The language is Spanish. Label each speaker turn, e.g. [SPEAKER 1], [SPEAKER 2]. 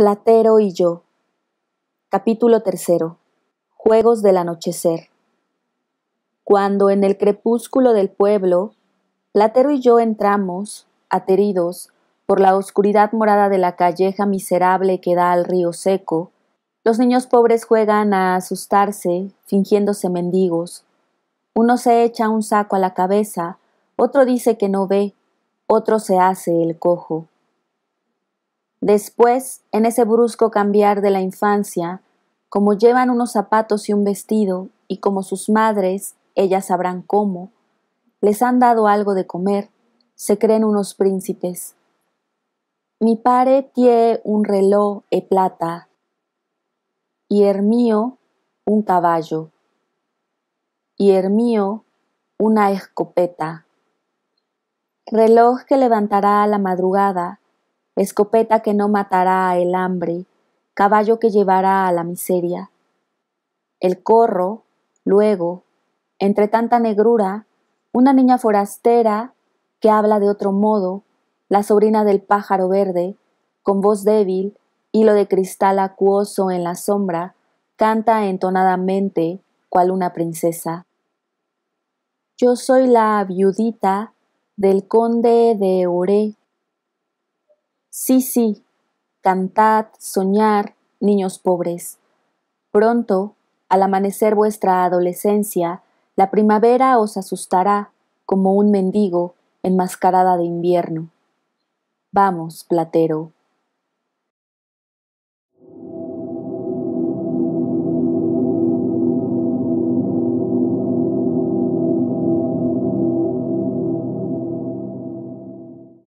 [SPEAKER 1] Platero y yo. Capítulo tercero. Juegos del anochecer. Cuando en el crepúsculo del pueblo, Platero y yo entramos, ateridos, por la oscuridad morada de la calleja miserable que da al río seco, los niños pobres juegan a asustarse, fingiéndose mendigos. Uno se echa un saco a la cabeza, otro dice que no ve, otro se hace el cojo. Después, en ese brusco cambiar de la infancia, como llevan unos zapatos y un vestido, y como sus madres, ellas sabrán cómo, les han dado algo de comer, se creen unos príncipes. Mi padre tiene un reloj de plata, y el mío un caballo, y el mío una escopeta. Reloj que levantará a la madrugada escopeta que no matará el hambre, caballo que llevará a la miseria. El corro, luego, entre tanta negrura, una niña forastera que habla de otro modo, la sobrina del pájaro verde, con voz débil, hilo de cristal acuoso en la sombra, canta entonadamente cual una princesa. Yo soy la viudita del conde de Oré, Sí, sí, cantad, soñar, niños pobres. Pronto, al amanecer vuestra adolescencia, la primavera os asustará como un mendigo enmascarada de invierno. Vamos, platero,